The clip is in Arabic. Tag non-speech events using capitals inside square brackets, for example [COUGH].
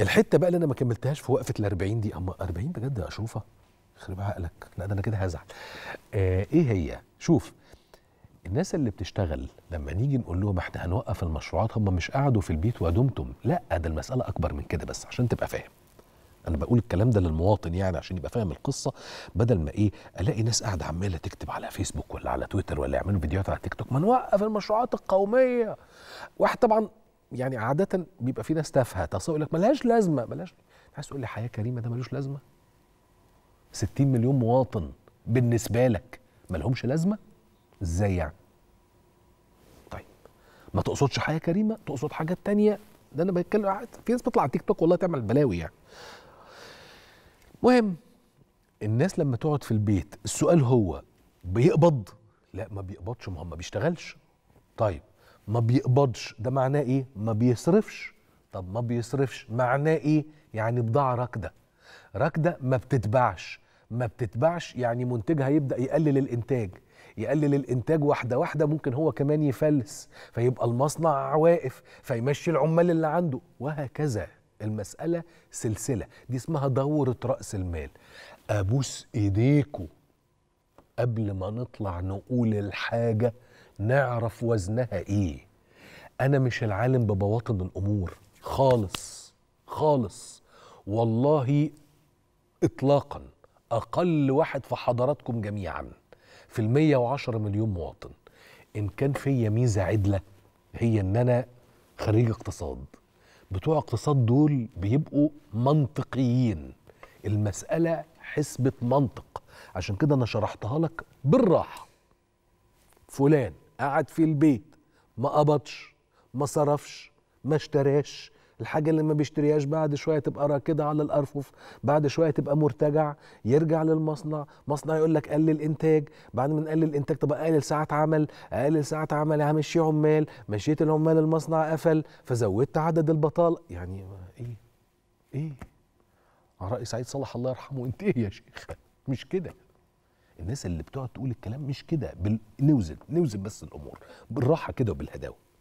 الحته بقى اللي انا ما كملتهاش في وقفه ال 40 دي اما 40 بجد اشوفها خرب يخرب عقلك لا ده انا كده هزعل آه ايه هي شوف الناس اللي بتشتغل لما نيجي نقول لهم احنا هنوقف المشروعات هم مش قعدوا في البيت ودمتم لا ده المساله اكبر من كده بس عشان تبقى فاهم انا بقول الكلام ده للمواطن يعني عشان يبقى فاهم القصه بدل ما ايه الاقي ناس قاعده عماله تكتب على فيسبوك ولا على تويتر ولا يعملوا فيديوهات على تيك توك ما نوقف المشروعات القوميه واحد طبعا يعني عاده بيبقى في ناس تافهه تصور لك ملهاش لازمه ملهاش عايز تقول لي حياه كريمه ده ملوش لازمه 60 مليون مواطن بالنسبه لك ملهمش لازمه ازاي يعني طيب ما تقصدش حياه كريمه تقصد حاجات تانية ده انا بتكلم في ناس بتطلع على تيك توك والله تعمل بلاوي يعني مهم الناس لما تقعد في البيت السؤال هو بيقبض لا ما بيقبضش ما هو ما بيشتغلش طيب ما بيقبضش ده معناه ايه ما بيصرفش طب ما بيصرفش معناه ايه يعني بضاعه راكده راكده ما بتتباعش ما بتتباعش يعني منتجها يبدا يقلل الانتاج يقلل الانتاج واحده واحده ممكن هو كمان يفلس فيبقى المصنع واقف فيمشي العمال اللي عنده وهكذا المساله سلسله دي اسمها دوره راس المال ابوس ايديكوا قبل ما نطلع نقول الحاجه نعرف وزنها ايه انا مش العالم ببواطن الامور خالص خالص والله اطلاقا اقل واحد في حضراتكم جميعا في المية 110 مليون مواطن ان كان فيا ميزه عدله هي ان انا خريج اقتصاد بتوع اقتصاد دول بيبقوا منطقيين المساله حسبه منطق عشان كده انا شرحتها لك بالراحه فلان قعد في البيت ما قبضش ما صرفش ما اشتراش الحاجة اللي ما بيشتريهاش بعد شوية تبقى راكدة على الأرفف بعد شوية تبقى مرتجع يرجع للمصنع مصنع يقول لك قلل إنتاج بعد ما نقلل الانتاج طب أقلل ساعات عمل أقلل ساعات عمل همشي يعني عمال مشيت العمال المصنع قفل فزودت عدد البطالة يعني إيه إيه على رأي سعيد صلاح الله يرحمه [LAUGHS] انتهي إيه يا شيخ مش كده الناس اللي بتقعد تقول الكلام مش كده نوزن نوزن بس الامور بالراحه كده وبالهداوه